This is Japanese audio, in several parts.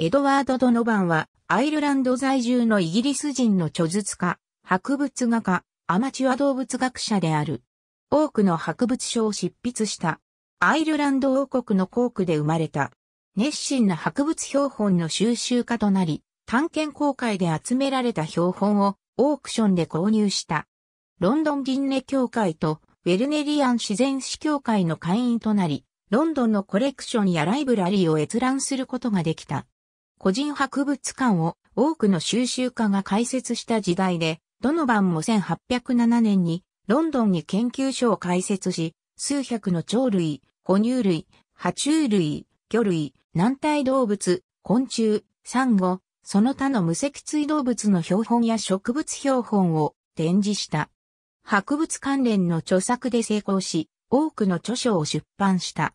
エドワード・ドノバンは、アイルランド在住のイギリス人の著述家、博物画家、アマチュア動物学者である。多くの博物書を執筆した。アイルランド王国のコークで生まれた。熱心な博物標本の収集家となり、探検公開で集められた標本をオークションで購入した。ロンドン銀ネ協会とウェルネリアン自然史協会の会員となり、ロンドンのコレクションやライブラリーを閲覧することができた。個人博物館を多くの収集家が開設した時代で、ドノバンも1807年にロンドンに研究所を開設し、数百の鳥類、哺乳類、爬虫類、魚類、軟体動物、昆虫、サンゴ、その他の無脊椎動物の標本や植物標本を展示した。博物関連の著作で成功し、多くの著書を出版した。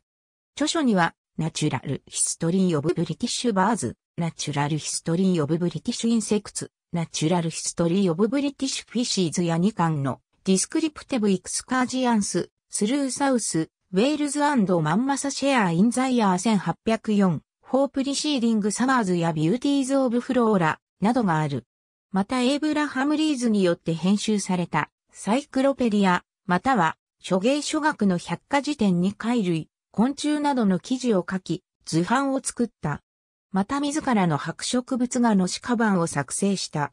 著書には、ナチュラル・ヒストリー・オブ・ブリティッシュ・バーズ、ナチュラルヒストリー・オブ・ブリティッシュ・インセクツ、ナチュラル・ヒストリー・オブ・ブリティッシュ・フィシーズや2巻のディスクリプティブ・イクスカージアンス、スルー・サウス、ウェールズアンド・マンマサ・シェア・イン・ザ・イヤー1804、ホープ・リシーディング・サマーズやビューティーズ・オブ・フローラ、などがある。また、エイブラハム・リーズによって編集された、サイクロペディア、または、諸芸諸学の百科事典に貝類、昆虫などの記事を書き、図版を作った。また自らの白色物画の鹿版を作成した。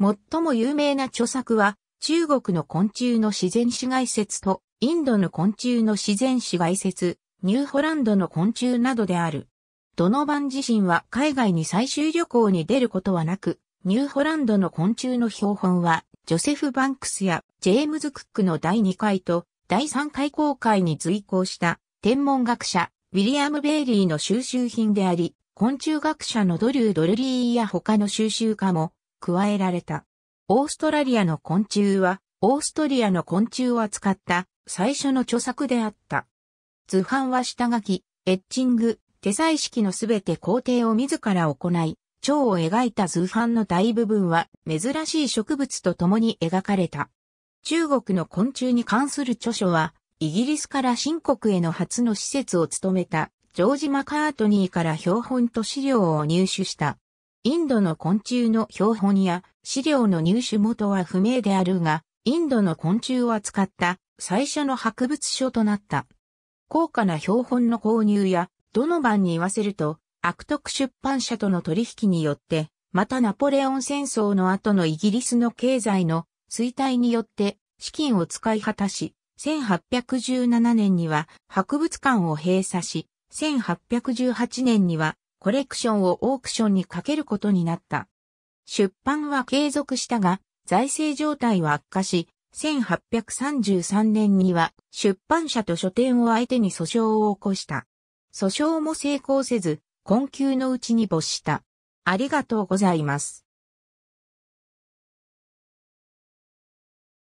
最も有名な著作は、中国の昆虫の自然史外説と、インドの昆虫の自然史外説、ニューホランドの昆虫などである。ドノバン自身は海外に最終旅行に出ることはなく、ニューホランドの昆虫の標本は、ジョセフ・バンクスやジェームズ・クックの第2回と第3回公開に随行した天文学者ウィリアム・ベイリーの収集品であり、昆虫学者のドリュー・ドルリーや他の収集家も加えられた。オーストラリアの昆虫は、オーストリアの昆虫を扱った最初の著作であった。図版は下書き、エッチング、手彩色のすべて工程を自ら行い、蝶を描いた図版の大部分は珍しい植物と共に描かれた。中国の昆虫に関する著書は、イギリスから新国への初の施設を務めたジョージ・マカートニーから標本と資料を入手した。インドの昆虫の標本や資料の入手元は不明であるが、インドの昆虫を扱った最初の博物書となった。高価な標本の購入や、どの番に言わせると、悪徳出版社との取引によって、またナポレオン戦争の後のイギリスの経済の衰退によって資金を使い果たし、1817年には博物館を閉鎖し、1818年にはコレクションをオークションにかけることになった。出版は継続したが、財政状態は悪化し、1833年には出版社と書店を相手に訴訟を起こした。訴訟も成功せず、困窮のうちに没した。ありがとうございます。